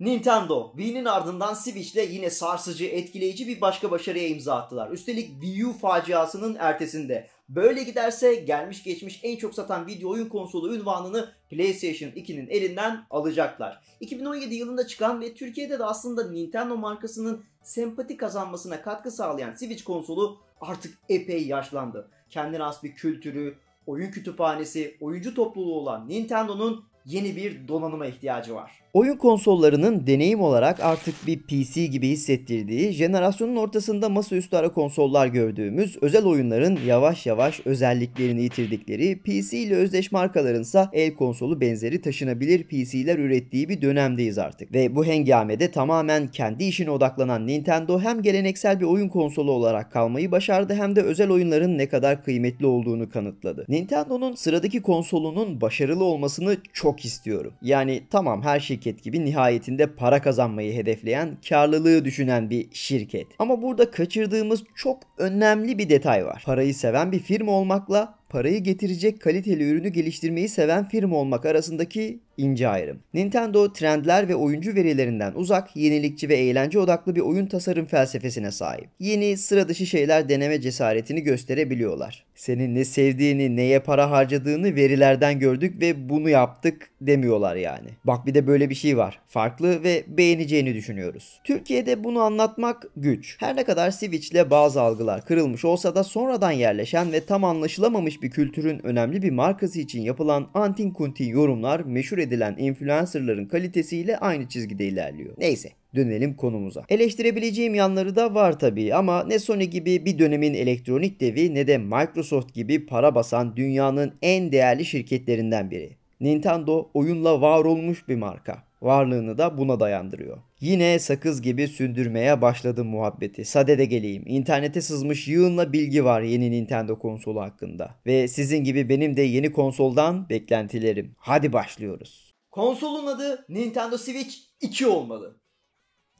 Nintendo, Wii'nin ardından Switch'le yine sarsıcı, etkileyici bir başka başarıya imza attılar. Üstelik Wii U faciasının ertesinde. Böyle giderse gelmiş geçmiş en çok satan video oyun konsolu ünvanını PlayStation 2'nin elinden alacaklar. 2017 yılında çıkan ve Türkiye'de de aslında Nintendo markasının sempati kazanmasına katkı sağlayan Switch konsolu artık epey yaşlandı. Kendine az bir kültürü, oyun kütüphanesi, oyuncu topluluğu olan Nintendo'nun yeni bir donanıma ihtiyacı var. Oyun konsollarının deneyim olarak artık bir PC gibi hissettirdiği, jenerasyonun ortasında masaüstü ara konsollar gördüğümüz, özel oyunların yavaş yavaş özelliklerini yitirdikleri, PC ile özdeş markalarınsa el konsolu benzeri taşınabilir PC'ler ürettiği bir dönemdeyiz artık. Ve bu hengamede tamamen kendi işine odaklanan Nintendo hem geleneksel bir oyun konsolu olarak kalmayı başardı hem de özel oyunların ne kadar kıymetli olduğunu kanıtladı. Nintendo'nun sıradaki konsolunun başarılı olmasını çok istiyorum. Yani tamam her şey şirket gibi nihayetinde para kazanmayı hedefleyen, karlılığı düşünen bir şirket. Ama burada kaçırdığımız çok önemli bir detay var. Parayı seven bir firma olmakla parayı getirecek kaliteli ürünü geliştirmeyi seven firma olmak arasındaki ince ayrım. Nintendo trendler ve oyuncu verilerinden uzak, yenilikçi ve eğlence odaklı bir oyun tasarım felsefesine sahip. Yeni, sıra dışı şeyler deneme cesaretini gösterebiliyorlar. Senin ne sevdiğini, neye para harcadığını verilerden gördük ve bunu yaptık demiyorlar yani. Bak bir de böyle bir şey var. Farklı ve beğeneceğini düşünüyoruz. Türkiye'de bunu anlatmak güç. Her ne kadar Switch'le bazı algılar kırılmış olsa da sonradan yerleşen ve tam anlaşılamamış bir bir kültürün önemli bir markası için yapılan antin kuntin yorumlar meşhur edilen influencerların kalitesiyle aynı çizgide ilerliyor. Neyse dönelim konumuza. Eleştirebileceğim yanları da var tabii ama ne Sony gibi bir dönemin elektronik devi ne de Microsoft gibi para basan dünyanın en değerli şirketlerinden biri. Nintendo oyunla var olmuş bir marka. Varlığını da buna dayandırıyor. Yine sakız gibi sündürmeye başladım muhabbeti. sade de geleyim. İnternete sızmış yığınla bilgi var yeni Nintendo konsolu hakkında. Ve sizin gibi benim de yeni konsoldan beklentilerim. Hadi başlıyoruz. Konsolun adı Nintendo Switch 2 olmalı.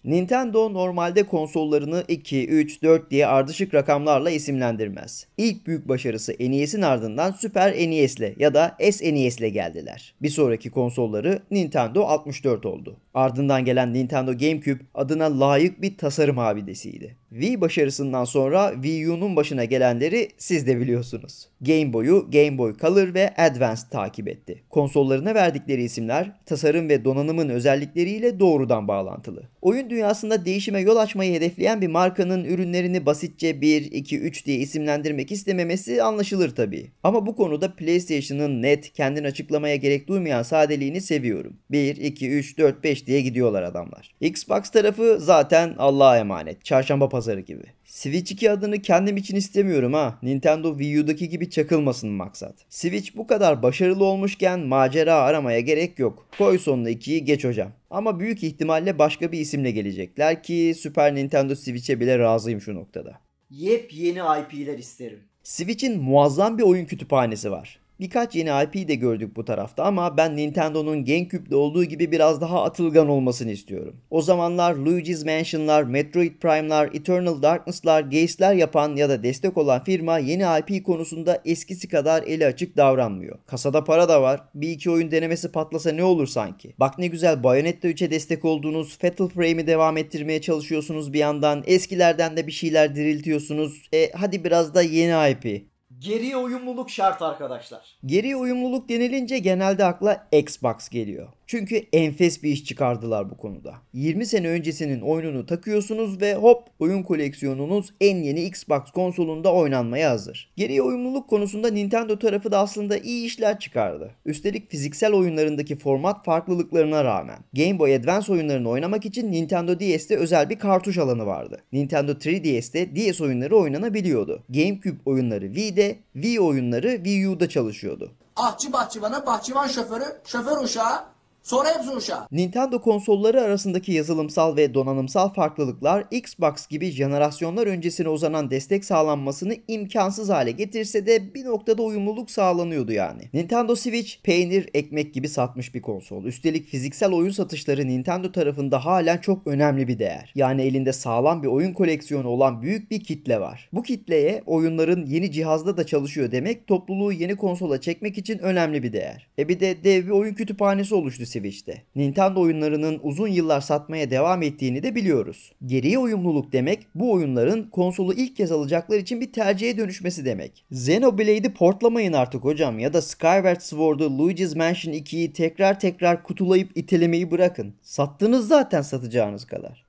Nintendo normalde konsollarını 2, 3, 4 diye ardışık rakamlarla isimlendirmez. İlk büyük başarısı NES'in ardından Super NES'le ya da SNES'le geldiler. Bir sonraki konsolları Nintendo 64 oldu. Ardından gelen Nintendo GameCube adına layık bir tasarım abidesiydi. Wii başarısından sonra Wii U'nun başına gelenleri siz de biliyorsunuz. Game Boy'u Game Boy Color ve Advance takip etti. Konsollarına verdikleri isimler tasarım ve donanımın özellikleriyle doğrudan bağlantılı. Oyun dünyasında değişime yol açmayı hedefleyen bir markanın ürünlerini basitçe 1, 2, 3 diye isimlendirmek istememesi anlaşılır tabii. Ama bu konuda PlayStation'ın net, kendini açıklamaya gerek duymayan sadeliğini seviyorum. 1, 2, 3, 4, 5 diye gidiyorlar adamlar. Xbox tarafı zaten Allah'a emanet. Çarşamba pazarı pazarı gibi. Switch 2 adını kendim için istemiyorum ha. Nintendo Wii U'daki gibi çakılmasın maksat. Switch bu kadar başarılı olmuşken macera aramaya gerek yok. Koy sonuna 2'yi geç hocam. Ama büyük ihtimalle başka bir isimle gelecekler ki Super Nintendo Switch'e bile razıyım şu noktada. Yepyeni IP'ler isterim. Switch'in muazzam bir oyun kütüphanesi var. Birkaç yeni IP de gördük bu tarafta ama ben Nintendo'nun GameCube'de olduğu gibi biraz daha atılgan olmasını istiyorum. O zamanlar Luigi's Mansion'lar, Metroid Prime'lar, Eternal Darkness'lar, Ghast'ler yapan ya da destek olan firma yeni IP konusunda eskisi kadar eli açık davranmıyor. Kasada para da var. Bir iki oyun denemesi patlasa ne olur sanki? Bak ne güzel Bayonetta 3'e destek oldunuz. Fatal Frame'i devam ettirmeye çalışıyorsunuz bir yandan. Eskilerden de bir şeyler diriltiyorsunuz. E hadi biraz da yeni IP. Geriye uyumluluk şart arkadaşlar. Geriye uyumluluk denilince genelde akla Xbox geliyor. Çünkü enfes bir iş çıkardılar bu konuda. 20 sene öncesinin oyununu takıyorsunuz ve hop oyun koleksiyonunuz en yeni Xbox konsolunda oynanmaya hazır. Geriye uyumluluk konusunda Nintendo tarafı da aslında iyi işler çıkardı. Üstelik fiziksel oyunlarındaki format farklılıklarına rağmen. Game Boy Advance oyunlarını oynamak için Nintendo DS'te özel bir kartuş alanı vardı. Nintendo 3DS'te DS oyunları oynanabiliyordu. GameCube oyunları Wii'de, yani Wii oyunları Wii U'da çalışıyordu. Ahçı bahçıvana, bahçıvan şoförü, şoför uşağı, Sonra hepsi uşağı. Nintendo konsolları arasındaki yazılımsal ve donanımsal farklılıklar Xbox gibi jenerasyonlar öncesine uzanan destek sağlanmasını imkansız hale getirse de bir noktada uyumluluk sağlanıyordu yani. Nintendo Switch peynir, ekmek gibi satmış bir konsol. Üstelik fiziksel oyun satışları Nintendo tarafında halen çok önemli bir değer. Yani elinde sağlam bir oyun koleksiyonu olan büyük bir kitle var. Bu kitleye oyunların yeni cihazda da çalışıyor demek topluluğu yeni konsola çekmek için önemli bir değer. E bir de dev bir oyun kütüphanesi oluştu Switch'te. Nintendo oyunlarının uzun yıllar satmaya devam ettiğini de biliyoruz. Geriye uyumluluk demek bu oyunların konsolu ilk kez alacaklar için bir tercihe dönüşmesi demek. Xenoblade'i portlamayın artık hocam ya da Skyward Sword'u Luigi's Mansion 2'yi tekrar tekrar kutulayıp itelemeyi bırakın. Sattınız zaten satacağınız kadar.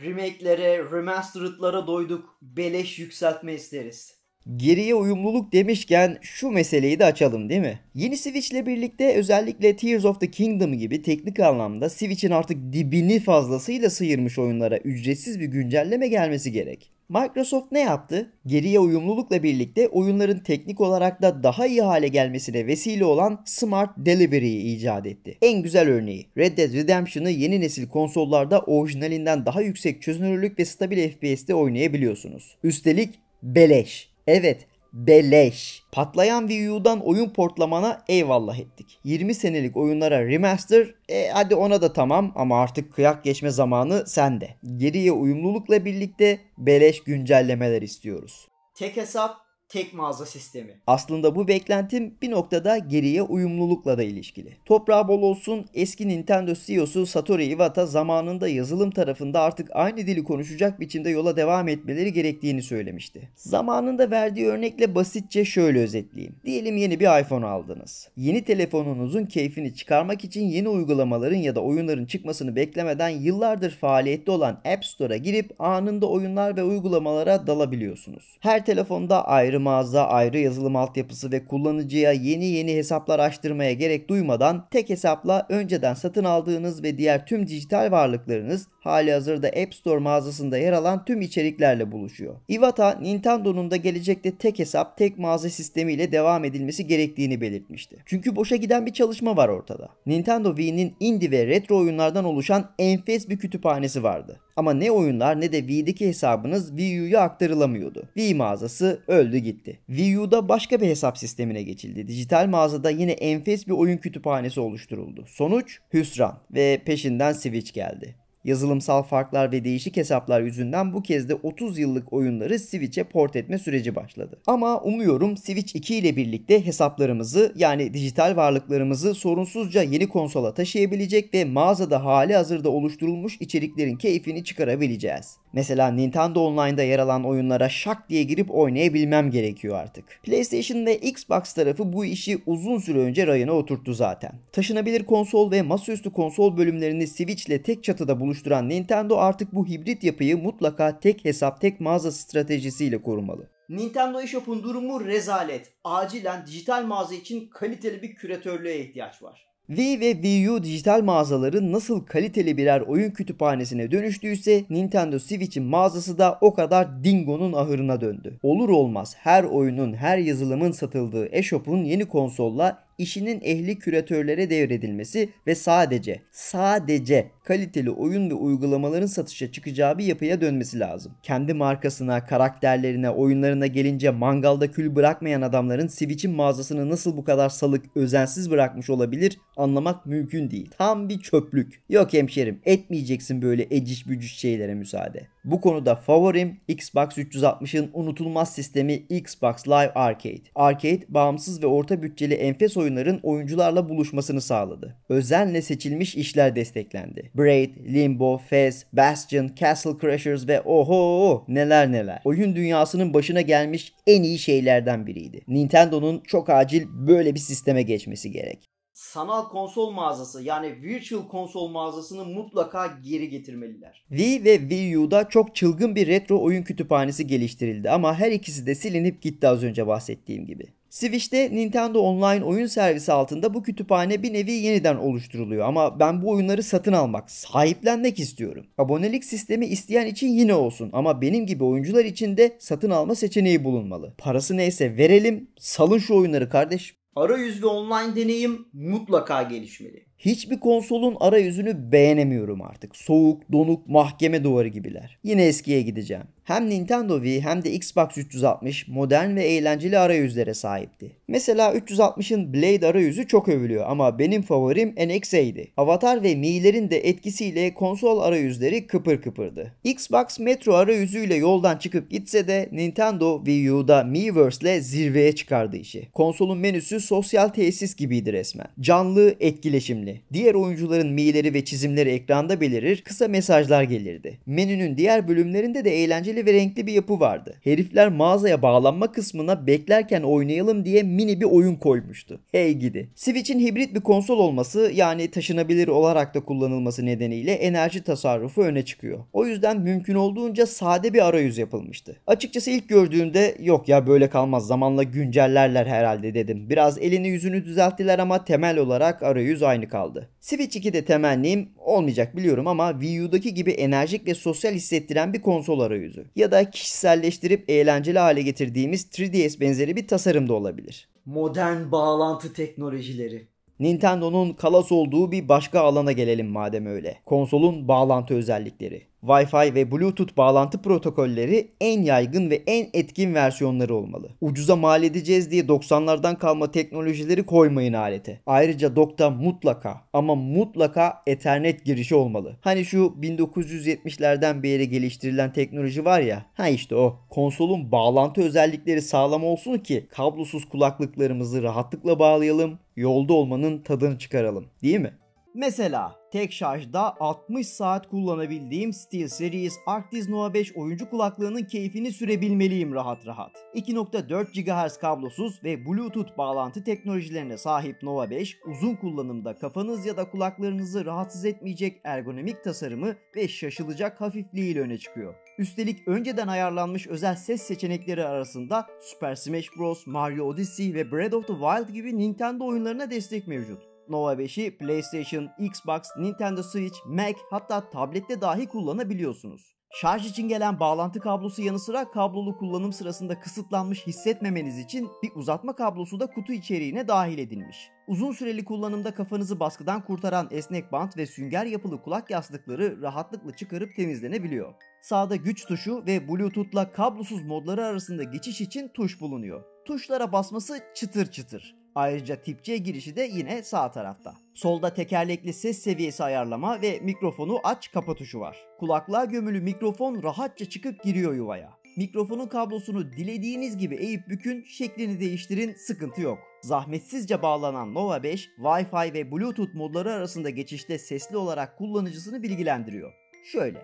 Remake'lere, remastered'lara doyduk. Beleş yükseltme isteriz. Geriye uyumluluk demişken şu meseleyi de açalım değil mi? Yeni Switch ile birlikte özellikle Tears of the Kingdom gibi teknik anlamda Switch'in artık dibini fazlasıyla sıyırmış oyunlara ücretsiz bir güncelleme gelmesi gerek. Microsoft ne yaptı? Geriye uyumlulukla birlikte oyunların teknik olarak da daha iyi hale gelmesine vesile olan Smart Delivery'yi icat etti. En güzel örneği Red Dead Redemption'ı yeni nesil konsollarda orijinalinden daha yüksek çözünürlük ve stabil FPS'te oynayabiliyorsunuz. Üstelik beleş. Evet beleş. Patlayan Wii U'dan oyun portlamana eyvallah ettik. 20 senelik oyunlara remaster, e hadi ona da tamam ama artık kıyak geçme zamanı sende. Geriye uyumlulukla birlikte beleş güncellemeler istiyoruz. Tek hesap tek mağaza sistemi. Aslında bu beklentim bir noktada geriye uyumlulukla da ilişkili. Toprağı bol olsun eski Nintendo CEO'su Satoru Iwata zamanında yazılım tarafında artık aynı dili konuşacak biçimde yola devam etmeleri gerektiğini söylemişti. Zamanında verdiği örnekle basitçe şöyle özetleyeyim. Diyelim yeni bir iPhone aldınız. Yeni telefonunuzun keyfini çıkarmak için yeni uygulamaların ya da oyunların çıkmasını beklemeden yıllardır faaliyette olan App Store'a girip anında oyunlar ve uygulamalara dalabiliyorsunuz. Her telefonda ayrı mağaza, ayrı yazılım altyapısı ve kullanıcıya yeni yeni hesaplar açtırmaya gerek duymadan tek hesapla önceden satın aldığınız ve diğer tüm dijital varlıklarınız hali hazırda App Store mağazasında yer alan tüm içeriklerle buluşuyor. Iwata, Nintendo'nun da gelecekte tek hesap, tek mağaza sistemiyle devam edilmesi gerektiğini belirtmişti. Çünkü boşa giden bir çalışma var ortada. Nintendo Wii'nin indie ve retro oyunlardan oluşan enfes bir kütüphanesi vardı. Ama ne oyunlar ne de V'deki hesabınız Wii U'ya aktarılamıyordu. Wii mağazası öldü gitti. Wii U'da başka bir hesap sistemine geçildi. Dijital mağazada yine enfes bir oyun kütüphanesi oluşturuldu. Sonuç hüsran ve peşinden Switch geldi. Yazılımsal farklar ve değişik hesaplar yüzünden bu kez de 30 yıllık oyunları Switch'e port etme süreci başladı. Ama umuyorum Switch 2 ile birlikte hesaplarımızı yani dijital varlıklarımızı sorunsuzca yeni konsola taşıyabilecek ve mağazada hali hazırda oluşturulmuş içeriklerin keyfini çıkarabileceğiz. Mesela Nintendo Online'da yer alan oyunlara şak diye girip oynayabilmem gerekiyor artık. PlayStation ve Xbox tarafı bu işi uzun süre önce rayına oturttu zaten. Taşınabilir konsol ve masaüstü konsol bölümlerini Switch ile tek çatıda buluşturduğumuz oluşturan Nintendo artık bu hibrit yapıyı mutlaka tek hesap tek mağaza stratejisiyle korumalı. Nintendo eShop'un durumu rezalet. Acilen dijital mağaza için kaliteli bir küratörlüğe ihtiyaç var. Wii ve Wii U dijital mağazaları nasıl kaliteli birer oyun kütüphanesine dönüştüyse Nintendo Switch'in mağazası da o kadar dingonun ahırına döndü. Olur olmaz her oyunun her yazılımın satıldığı eShop'un yeni konsolla işinin ehli küratörlere devredilmesi ve sadece sadece kaliteli oyun ve uygulamaların satışa çıkacağı bir yapıya dönmesi lazım. Kendi markasına, karakterlerine, oyunlarına gelince mangalda kül bırakmayan adamların Switch'in mağazasını nasıl bu kadar salık, özensiz bırakmış olabilir anlamak mümkün değil. Tam bir çöplük. Yok hemşerim etmeyeceksin böyle eciş bücüş şeylere müsaade. Bu konuda favorim Xbox 360'ın unutulmaz sistemi Xbox Live Arcade. Arcade bağımsız ve orta bütçeli enfes oyun Pınar'ın oyuncularla buluşmasını sağladı. Özenle seçilmiş işler desteklendi. Braid, Limbo, Fez, Bastion, Castle Crashers ve oho neler neler. Oyun dünyasının başına gelmiş en iyi şeylerden biriydi. Nintendo'nun çok acil böyle bir sisteme geçmesi gerek sanal konsol mağazası yani virtual konsol mağazasını mutlaka geri getirmeliler. Wii ve Wii U'da çok çılgın bir retro oyun kütüphanesi geliştirildi ama her ikisi de silinip gitti az önce bahsettiğim gibi. Switch'te Nintendo Online oyun servisi altında bu kütüphane bir nevi yeniden oluşturuluyor ama ben bu oyunları satın almak, sahiplenmek istiyorum. Abonelik sistemi isteyen için yine olsun ama benim gibi oyuncular için de satın alma seçeneği bulunmalı. Parası neyse verelim, salın şu oyunları kardeş. Arayüz ve online deneyim mutlaka gelişmeli. Hiçbir konsolun arayüzünü beğenemiyorum artık. Soğuk, donuk, mahkeme duvarı gibiler. Yine eskiye gideceğim hem Nintendo Wii hem de Xbox 360 modern ve eğlenceli arayüzlere sahipti. Mesela 360'ın Blade arayüzü çok övülüyor ama benim favorim NXA'ydi. Avatar ve Mii'lerin de etkisiyle konsol arayüzleri kıpır kıpırdı. Xbox Metro arayüzüyle yoldan çıkıp gitse de Nintendo Wii U'da Miiverse'le zirveye çıkardı işi. Konsolun menüsü sosyal tesis gibiydi resmen. Canlı, etkileşimli. Diğer oyuncuların Mii'leri ve çizimleri ekranda belirir, kısa mesajlar gelirdi. Menünün diğer bölümlerinde de eğlenceli kaliteli ve renkli bir yapı vardı. Herifler mağazaya bağlanma kısmına beklerken oynayalım diye mini bir oyun koymuştu. Hey gidi. Switch'in hibrit bir konsol olması yani taşınabilir olarak da kullanılması nedeniyle enerji tasarrufu öne çıkıyor. O yüzden mümkün olduğunca sade bir arayüz yapılmıştı. Açıkçası ilk gördüğümde yok ya böyle kalmaz zamanla güncellerler herhalde dedim. Biraz elini yüzünü düzelttiler ama temel olarak arayüz aynı kaldı. Switch 2'de temennim olmayacak biliyorum ama Wii U'daki gibi enerjik ve sosyal hissettiren bir konsol arayüzü. Ya da kişiselleştirip eğlenceli hale getirdiğimiz 3DS benzeri bir tasarım da olabilir. Modern bağlantı teknolojileri. Nintendo'nun kalas olduğu bir başka alana gelelim madem öyle. Konsolun bağlantı özellikleri. Wi-Fi ve Bluetooth bağlantı protokolleri en yaygın ve en etkin versiyonları olmalı. Ucuza mal edeceğiz diye 90'lardan kalma teknolojileri koymayın alete. Ayrıca dokta mutlaka ama mutlaka Ethernet girişi olmalı. Hani şu 1970'lerden bir yere geliştirilen teknoloji var ya. Ha işte o. Konsolun bağlantı özellikleri sağlam olsun ki kablosuz kulaklıklarımızı rahatlıkla bağlayalım, yolda olmanın tadını çıkaralım. Değil mi? Mesela tek şarjda 60 saat kullanabildiğim SteelSeries Arctis Nova 5 oyuncu kulaklığının keyfini sürebilmeliyim rahat rahat. 2.4 GHz kablosuz ve Bluetooth bağlantı teknolojilerine sahip Nova 5 uzun kullanımda kafanız ya da kulaklarınızı rahatsız etmeyecek ergonomik tasarımı ve şaşılacak hafifliğiyle öne çıkıyor. Üstelik önceden ayarlanmış özel ses seçenekleri arasında Super Smash Bros, Mario Odyssey ve Breath of the Wild gibi Nintendo oyunlarına destek mevcut. Nova 5'i PlayStation, Xbox, Nintendo Switch, Mac hatta tablette dahi kullanabiliyorsunuz. Şarj için gelen bağlantı kablosu yanı sıra kablolu kullanım sırasında kısıtlanmış hissetmemeniz için bir uzatma kablosu da kutu içeriğine dahil edilmiş. Uzun süreli kullanımda kafanızı baskıdan kurtaran esnek bant ve sünger yapılı kulak yastıkları rahatlıkla çıkarıp temizlenebiliyor. Sağda güç tuşu ve Bluetooth'la kablosuz modları arasında geçiş için tuş bulunuyor. Tuşlara basması çıtır çıtır. Ayrıca tip C girişi de yine sağ tarafta. Solda tekerlekli ses seviyesi ayarlama ve mikrofonu aç kapa tuşu var. Kulaklığa gömülü mikrofon rahatça çıkıp giriyor yuvaya. Mikrofonun kablosunu dilediğiniz gibi eğip bükün, şeklini değiştirin, sıkıntı yok. Zahmetsizce bağlanan Nova 5, Wi-Fi ve Bluetooth modları arasında geçişte sesli olarak kullanıcısını bilgilendiriyor. Şöyle,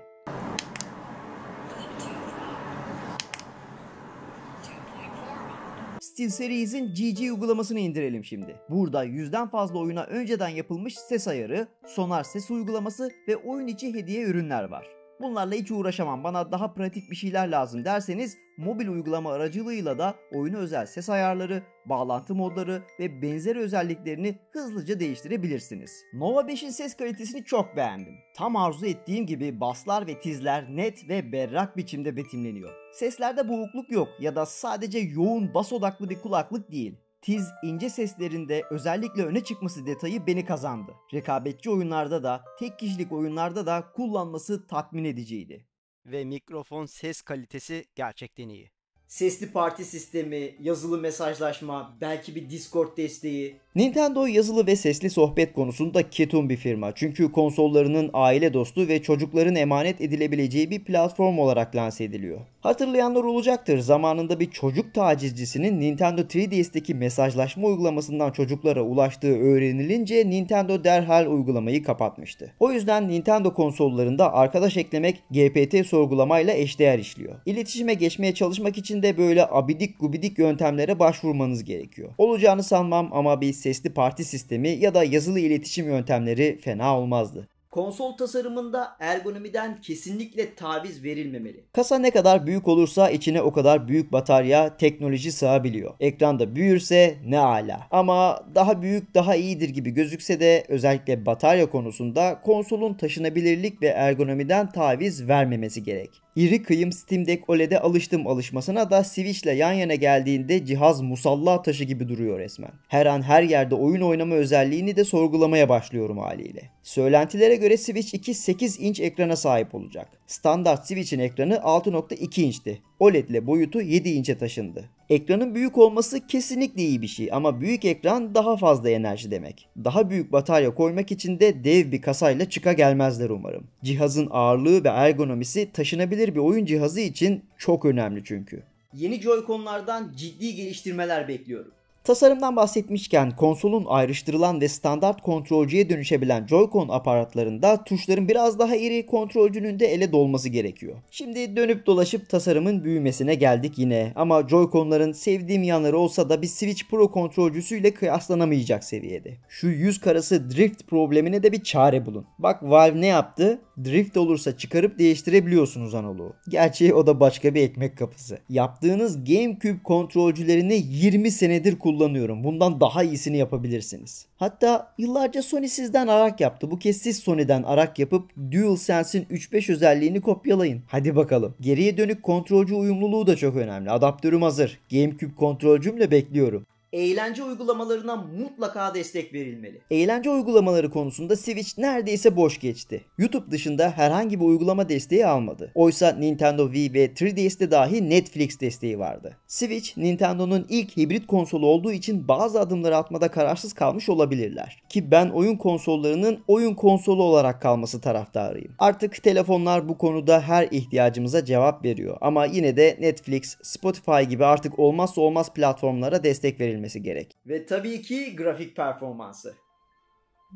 SteelSeries'in GG uygulamasını indirelim şimdi. Burada yüzden fazla oyuna önceden yapılmış ses ayarı, sonar ses uygulaması ve oyun içi hediye ürünler var. Bunlarla hiç uğraşamam bana daha pratik bir şeyler lazım derseniz mobil uygulama aracılığıyla da oyunu özel ses ayarları, bağlantı modları ve benzeri özelliklerini hızlıca değiştirebilirsiniz. Nova 5'in ses kalitesini çok beğendim. Tam arzu ettiğim gibi baslar ve tizler net ve berrak biçimde betimleniyor. Seslerde boğukluk yok ya da sadece yoğun bas odaklı bir kulaklık değil tiz, ince seslerinde özellikle öne çıkması detayı beni kazandı. Rekabetçi oyunlarda da, tek kişilik oyunlarda da kullanması tatmin ediciydi ve mikrofon ses kalitesi gerçekten iyi. Sesli parti sistemi, yazılı mesajlaşma, belki bir Discord desteği, Nintendo yazılı ve sesli sohbet konusunda ketum bir firma. Çünkü konsollarının aile dostu ve çocukların emanet edilebileceği bir platform olarak lanse ediliyor. Hatırlayanlar olacaktır. Zamanında bir çocuk tacizcisinin Nintendo 3DS'teki mesajlaşma uygulamasından çocuklara ulaştığı öğrenilince Nintendo derhal uygulamayı kapatmıştı. O yüzden Nintendo konsollarında arkadaş eklemek GPT sorgulamayla eşdeğer işliyor. İletişime geçmeye çalışmak için de böyle abidik gubidik yöntemlere başvurmanız gerekiyor. Olacağını sanmam ama bir sesli parti sistemi ya da yazılı iletişim yöntemleri fena olmazdı. Konsol tasarımında ergonomiden kesinlikle taviz verilmemeli. Kasa ne kadar büyük olursa içine o kadar büyük batarya teknoloji sığabiliyor. Ekran da büyürse ne ala. Ama daha büyük daha iyidir gibi gözükse de özellikle batarya konusunda konsolun taşınabilirlik ve ergonomiden taviz vermemesi gerek. İri kıyım Steam Deck OLED'e alıştım alışmasına da Switch'le yan yana geldiğinde cihaz musalla taşı gibi duruyor resmen. Her an her yerde oyun oynama özelliğini de sorgulamaya başlıyorum haliyle. Söylentilere göre Switch 2 8 inç ekrana sahip olacak. Standart Switch'in ekranı 6.2 inçti. OLED ile boyutu 7 ince taşındı. Ekranın büyük olması kesinlikle iyi bir şey ama büyük ekran daha fazla enerji demek. Daha büyük batarya koymak için de dev bir kasayla çıka gelmezler umarım. Cihazın ağırlığı ve ergonomisi taşınabilir bir oyun cihazı için çok önemli çünkü. Yeni Joy-Con'lardan ciddi geliştirmeler bekliyorum. Tasarımdan bahsetmişken konsolun ayrıştırılan ve standart kontrolcüye dönüşebilen Joy-Con aparatlarında tuşların biraz daha iri kontrolcünün de ele dolması gerekiyor. Şimdi dönüp dolaşıp tasarımın büyümesine geldik yine ama Joy-Con'ların sevdiğim yanları olsa da bir Switch Pro kontrolcüsüyle kıyaslanamayacak seviyede. Şu yüz karası drift problemine de bir çare bulun. Bak Valve ne yaptı? Drift olursa çıkarıp değiştirebiliyorsunuz analoğu. Gerçi o da başka bir ekmek kapısı. Yaptığınız GameCube kontrolcülerini 20 senedir kullanıyorsunuz kullanıyorum. Bundan daha iyisini yapabilirsiniz. Hatta yıllarca Sony sizden arak yaptı. Bu kez siz Sony'den arak yapıp DualSense'in 5 özelliğini kopyalayın. Hadi bakalım. Geriye dönük kontrolcü uyumluluğu da çok önemli. Adaptörüm hazır. GameCube kontrolcümle bekliyorum eğlence uygulamalarına mutlaka destek verilmeli. Eğlence uygulamaları konusunda Switch neredeyse boş geçti. YouTube dışında herhangi bir uygulama desteği almadı. Oysa Nintendo Wii ve 3 dsde dahi Netflix desteği vardı. Switch, Nintendo'nun ilk hibrit konsolu olduğu için bazı adımları atmada kararsız kalmış olabilirler. Ki ben oyun konsollarının oyun konsolu olarak kalması taraftarıyım. Artık telefonlar bu konuda her ihtiyacımıza cevap veriyor ama yine de Netflix, Spotify gibi artık olmazsa olmaz platformlara destek verilmeli verilmesi gerek. Ve tabii ki grafik performansı.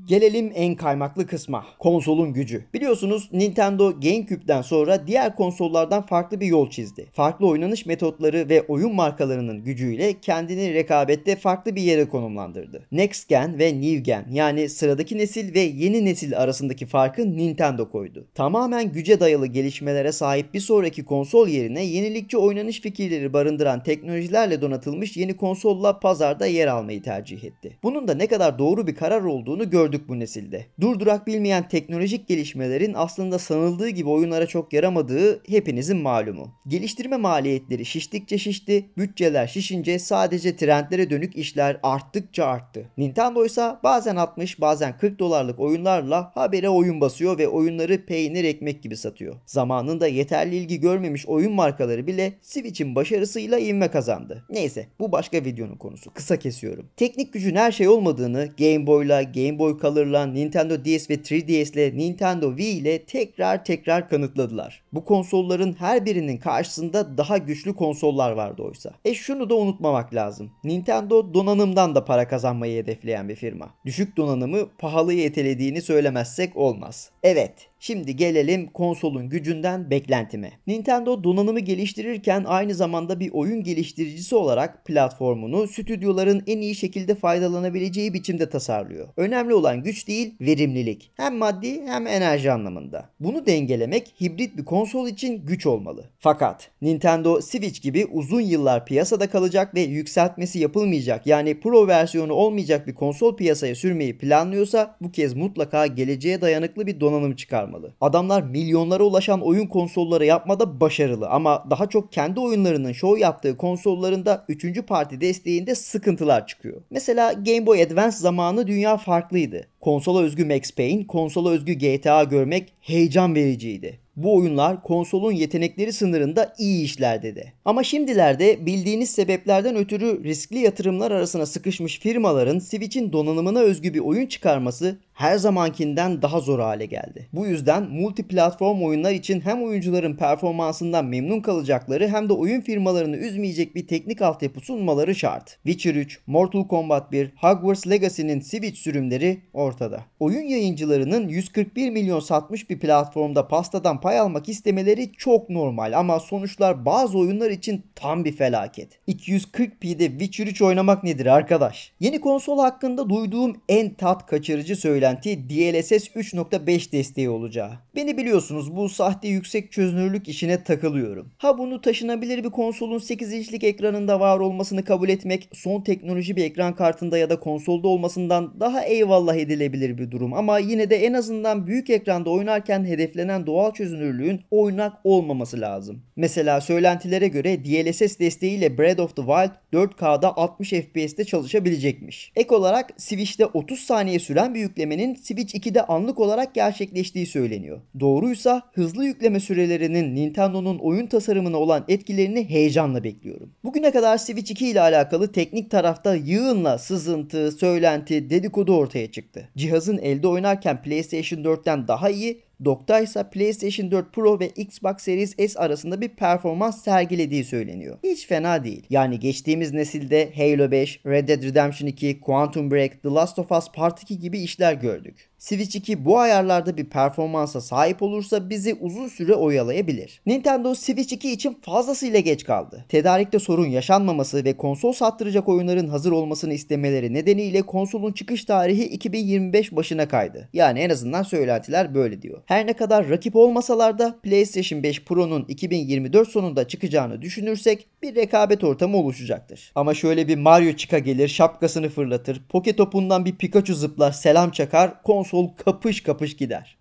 Gelelim en kaymaklı kısma. Konsolun gücü. Biliyorsunuz Nintendo GameCube'den sonra diğer konsollardan farklı bir yol çizdi. Farklı oynanış metotları ve oyun markalarının gücüyle kendini rekabette farklı bir yere konumlandırdı. Next Gen ve New Gen yani sıradaki nesil ve yeni nesil arasındaki farkı Nintendo koydu. Tamamen güce dayalı gelişmelere sahip bir sonraki konsol yerine yenilikçi oynanış fikirleri barındıran teknolojilerle donatılmış yeni konsolla pazarda yer almayı tercih etti. Bunun da ne kadar doğru bir karar olduğunu gördük gördük bu nesilde. Durdurak bilmeyen teknolojik gelişmelerin aslında sanıldığı gibi oyunlara çok yaramadığı hepinizin malumu. Geliştirme maliyetleri şiştikçe şişti, bütçeler şişince sadece trendlere dönük işler arttıkça arttı. Nintendo ise bazen 60 bazen 40 dolarlık oyunlarla habere oyun basıyor ve oyunları peynir ekmek gibi satıyor. Zamanında yeterli ilgi görmemiş oyun markaları bile Switch'in başarısıyla ivme kazandı. Neyse bu başka videonun konusu. Kısa kesiyorum. Teknik gücün her şey olmadığını Game Boy'la Game Boy Boy kalırla Nintendo DS ve 3DS ile Nintendo Wii ile tekrar tekrar kanıtladılar. Bu konsolların her birinin karşısında daha güçlü konsollar vardı oysa. E şunu da unutmamak lazım. Nintendo donanımdan da para kazanmayı hedefleyen bir firma. Düşük donanımı pahalıya etelediğini söylemezsek olmaz. Evet, Şimdi gelelim konsolun gücünden beklentime. Nintendo donanımı geliştirirken aynı zamanda bir oyun geliştiricisi olarak platformunu stüdyoların en iyi şekilde faydalanabileceği biçimde tasarlıyor. Önemli olan güç değil, verimlilik. Hem maddi hem enerji anlamında. Bunu dengelemek hibrit bir konsol için güç olmalı. Fakat Nintendo Switch gibi uzun yıllar piyasada kalacak ve yükseltmesi yapılmayacak yani Pro versiyonu olmayacak bir konsol piyasaya sürmeyi planlıyorsa bu kez mutlaka geleceğe dayanıklı bir donanım çıkarmalı çıkarmalı. Adamlar milyonlara ulaşan oyun konsolları yapmada başarılı ama daha çok kendi oyunlarının show yaptığı konsollarında 3. parti desteğinde sıkıntılar çıkıyor. Mesela Game Boy Advance zamanı dünya farklıydı. Konsola özgü Max Payne, konsola özgü GTA görmek heyecan vericiydi. Bu oyunlar konsolun yetenekleri sınırında iyi işler dedi. Ama şimdilerde bildiğiniz sebeplerden ötürü riskli yatırımlar arasına sıkışmış firmaların Switch'in donanımına özgü bir oyun çıkarması her zamankinden daha zor hale geldi. Bu yüzden multi platform oyunlar için hem oyuncuların performansından memnun kalacakları hem de oyun firmalarını üzmeyecek bir teknik altyapı sunmaları şart. Witcher 3, Mortal Kombat 1, Hogwarts Legacy'nin Switch sürümleri ortada. Oyun yayıncılarının 141 milyon satmış bir platformda pastadan pay almak istemeleri çok normal ama sonuçlar bazı oyunlar için tam bir felaket. 240p'de Witcher 3 oynamak nedir arkadaş? Yeni konsol hakkında duyduğum en tat kaçırıcı söylenti DLSS 3.5 desteği olacağı. Beni biliyorsunuz bu sahte yüksek çözünürlük işine takılıyorum. Ha bunu taşınabilir bir konsolun 8 inçlik ekranında var olmasını kabul etmek son teknoloji bir ekran kartında ya da konsolda olmasından daha eyvallah edilebilir bir durum ama yine de en azından büyük ekranda oynarken hedeflenen doğal çözünürlük çözünürlüğün oynak olmaması lazım. Mesela söylentilere göre DLSS desteğiyle Breath of the Wild 4K'da 60 FPS'te çalışabilecekmiş. Ek olarak Switch'te 30 saniye süren bir yüklemenin Switch 2'de anlık olarak gerçekleştiği söyleniyor. Doğruysa hızlı yükleme sürelerinin Nintendo'nun oyun tasarımına olan etkilerini heyecanla bekliyorum. Bugüne kadar Switch 2 ile alakalı teknik tarafta yığınla sızıntı, söylenti, dedikodu ortaya çıktı. Cihazın elde oynarken PlayStation 4'ten daha iyi, Dokta ise PlayStation 4 Pro ve Xbox Series S arasında bir performans sergilediği söyleniyor. Hiç fena değil. Yani geçtiğimiz nesilde Halo 5, Red Dead Redemption 2, Quantum Break, The Last of Us Part 2 gibi işler gördük. Switch 2 bu ayarlarda bir performansa sahip olursa bizi uzun süre oyalayabilir. Nintendo Switch 2 için fazlasıyla geç kaldı. Tedarikte sorun yaşanmaması ve konsol sattıracak oyunların hazır olmasını istemeleri nedeniyle konsolun çıkış tarihi 2025 başına kaydı. Yani en azından söylentiler böyle diyor. Her ne kadar rakip olmasalar da PlayStation 5 Pro'nun 2024 sonunda çıkacağını düşünürsek bir rekabet ortamı oluşacaktır. Ama şöyle bir Mario çıka gelir, şapkasını fırlatır, poke topundan bir Pikachu zıplar, selam çakar, konsol sol kapış kapış gider.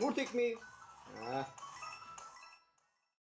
Vur tekmeyi.